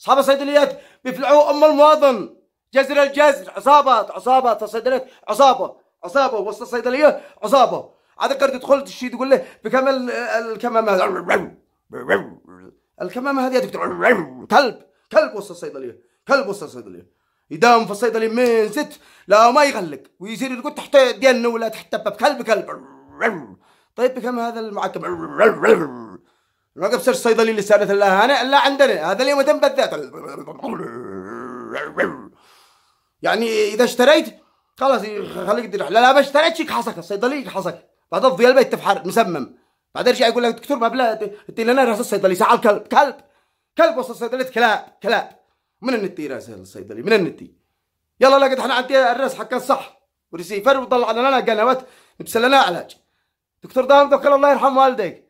اصحاب الصيدليات بيفلعوا ام المواطن جزر الجزر عصابه عصابه الصيدليات عصابه عصابه وسط الصيدليه عصابه قرد تدخل تشي تقول له بكم الكمامه الكمامه هذه يا دكتور كلب كلب وسط الصيدليه كلب وسط الصيدليه يداوم في الصيدلية من ست لا ما يغلق ويصير يقول تحت دينه ولا تحت باب كلب كلب طيب بكم هذا المعكم ما قبصر الصيدلي اللي سالت الله انا لا عندنا هذا اليوم بالذات يعني اذا اشتريت خلاص خليك تروح لا لا ما اشتريت شيك حصك الصيدلي حصك بعد ضي البيت تفحر مسمم بعدين يرجع يقول لك دكتور ما بلا تي راس الصيدلي ساعه الكلب كلب كلب وسط صيدليه كلاب كلاب من النتي راس الصيدلي من النتي يلا قد احنا عندي الراس حق الصح وريسيفر وطلعنا لنا قنوات نبسل لنا علاج دكتور دام دخل الله يرحم والديك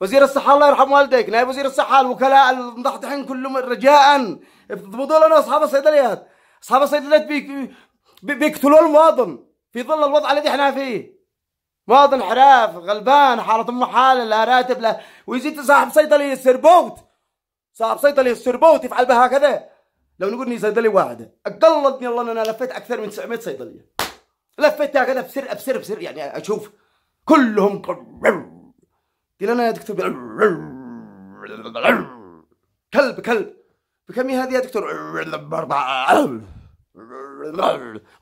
وزير الصحه الله يرحم والديك نائب وزير الصحه الوكلاء المضحضحين كلهم رجاء اضبطوا لنا اصحاب الصيدليات اصحاب الصيدليات بيقتلوا المواطن في ظل الوضع الذي احنا فيه مواطن حراف غلبان حالة امه حالة لا راتب لا ويزيد صاحب صيدلية سربوت صاحب صيدلية سربوت يفعل بها هكذا لو نقول اني صيدلية واحدة اقلدني الله انا لفيت اكثر من 900 صيدلية لفيت هكذا بسر بسر بسر يعني اشوف كلهم ديلانا يا دكتور كلب كلب بكم هذه يا دكتور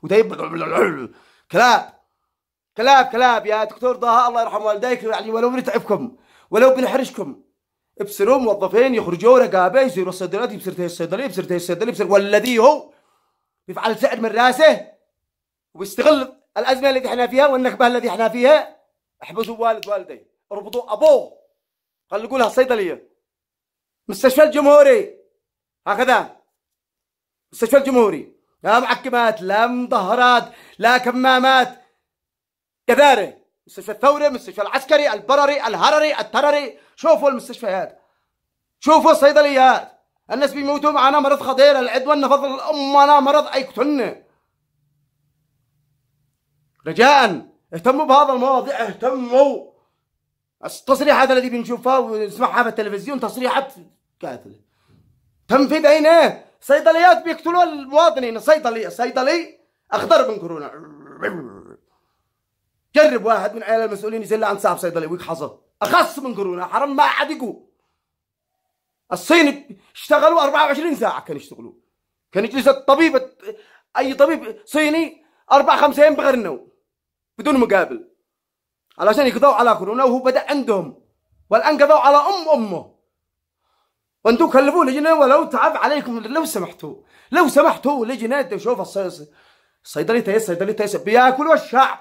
ودايب كلاب كلاب كلاب يا دكتور ضاها الله يرحم والديك يعني ولو بنتعبكم ولو بنحرجكم ابصروا موظفين يخرجوا رقابه يصيروا الصيدليات بسرتي الصيدليه بسرتي الصيدليه بسر والذي هو يفعل سعر من راسه ويستغل الازمه التي احنا فيها والنكبه التي احنا فيها احبسوا والد والدي ربطوا ابوه خلقوا نقولها الصيدليه مستشفى الجمهوري هكذا مستشفى الجمهوري لا معقمات لا مظهرات لا كمامات كذلك مستشفى الثوري مستشفى العسكري البرري الهرري الترري شوفوا المستشفيات شوفوا الصيدليات الناس بيموتوا معنا مرض خطير العدوى النفض امنا مرض ايقتلنا رجاء اهتموا بهذا المواضيع اهتموا التصريحات اللي بنشوفها ونسمعها في التلفزيون تصريحات قاتله تم في بعينيه صيدليات بيقتلوا المواطنين صيدلي صيدلي اخضر من كورونا جرب واحد من عيال المسؤولين يزل عن صاحب صيدلي ويقحصه اخص من كورونا حرام ما حد يقول الصين اشتغلوا 24 ساعه كانوا يشتغلوا كان يجلس الطبيب اي طبيب صيني اربع خمس ايام بغير بدون مقابل علشان يقضوا على كورونا وهو بدأ عندهم والآن قضوا على أم أمه وانتم كلفوا لجنة ولو تعب عليكم لو سمحتوا لو سمحتوا لجنة شوف الصيدلية الصيدلية الصيدلية بياكلوا الشعب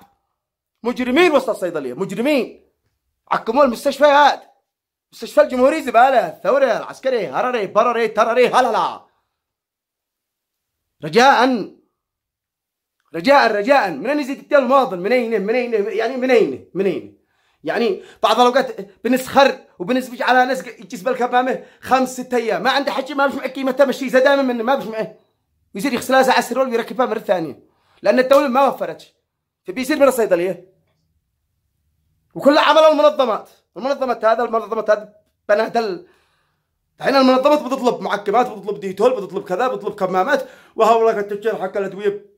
مجرمين وسط الصيدلية مجرمين عقموا المستشفيات مستشفى الجمهورية زبالة الثورة العسكري هرري برري ترري هلا لا رجاءً رجاء رجاء من أين زيد التال ماضن من أين من أين يعني من أين من أين يعني بعض الأوقات بنسخر وبنسبش على ناس يجيس بالكمامة خمس ست أيام ما عنده حكي ما بسمع قيمته مشي زي دائما منه ما بسمع ويصير يغسلها ساعة سرول ويركبها مرة ثانية لأن الدولة ما وفرت فبيصير من الصيدلية وكل عمل المنظمات المنظمات هذا المنظمات هذا بنات ال... الحين المنظمات بتطلب معقمات بتطلب ديتول بتطلب كذا بتطلب كمامات وهؤلاء التجار حق الادويه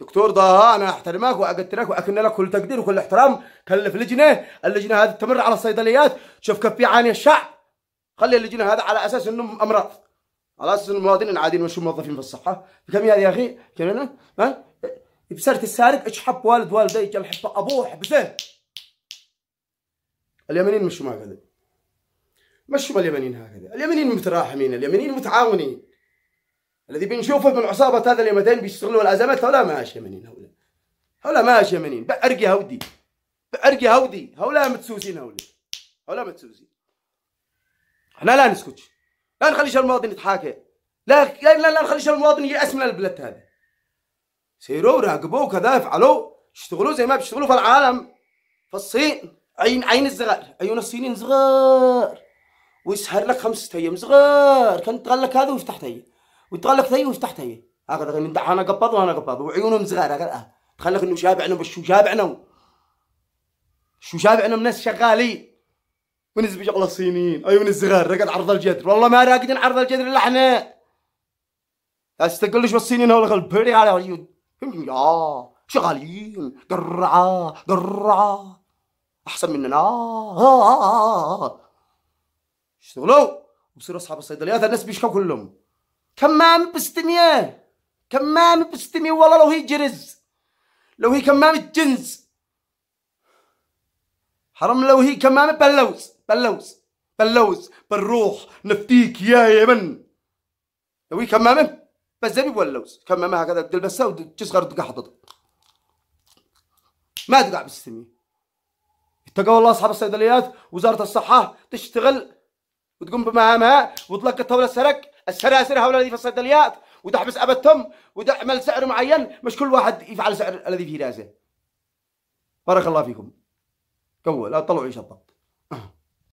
دكتور ضاها انا احترمك واقدرك واكن لك كل تقدير وكل احترام كلف لجنه اللجنه هذه تمر على الصيدليات شوف كيف يعاني الشعب خلي اللجنه هذا على اساس انهم امراض على اساس المواطنين عاديين مش موظفين في الصحه بكم يا اخي كم ها بسرت السارق ايش حب والد والدي قال حب ابوه حبسه اليمنيين مش ما كذا مشوا اليمنيين هكذا اليمنيين متراحمين اليمنيين متعاونين الذي بنشوفه من عصابة هذا اليمتين بيشتغلوا الأزمات هؤلاء ما يمنيين هؤلاء هؤلاء ما يمنيين بأرقي هودي بأرقي هودي هؤلاء متسوسين هؤلاء هؤلاء متسوسين احنا لا نسكتش لا نخليش المواطن يتحاكى لا لا لا, نخليش المواطن يأس من البلاد هذا سيروا راقبوا كذا افعلوا اشتغلوا زي ما بيشتغلوا في العالم في الصين عين عين الصغار عيون أيوة، الصينيين صغار ويسهر لك خمسة ايام صغار كان تغلق هذا ويفتح تيه ويتغلق ثي ويفتح ثي هكذا انا قبض وانا قبض وعيونهم صغار هكذا آه، تخلك انه شابعنا بس شو شابعنا شو شابعنا من ناس شغالين ونزبي شغله الصينيين اي أيوة، من الصغار رقد عرض الجدر والله ما راقدين عرض الجدر الا احنا استقل شو الصينيين هذول غلبري على عيون يا شغالين قرعه قرعه احسن مننا آه آه آه آه. اشتغلوا آه. وبصيروا اصحاب الصيدليات الناس بيشكوا كلهم كمام بستمية كمام بستمية والله لو هي جرز لو هي كمام الجنس حرام لو هي كمام بلوز بلوز بلوز بالروح نفديك يا يمن لو هي كمامة بالزبيب واللوز كمامة هكذا تلبسها وتصغر تقع ما تقع بستمية اتقوا الله اصحاب الصيدليات وزاره الصحه تشتغل وتقوم بمهامها وتلقطها طاوله سرك السلاسل هؤلاء في الصيدليات وتحبس ابتهم وتعمل سعر معين مش كل واحد يفعل سعر الذي في راسه بارك الله فيكم قوة لا تطلعوا شطط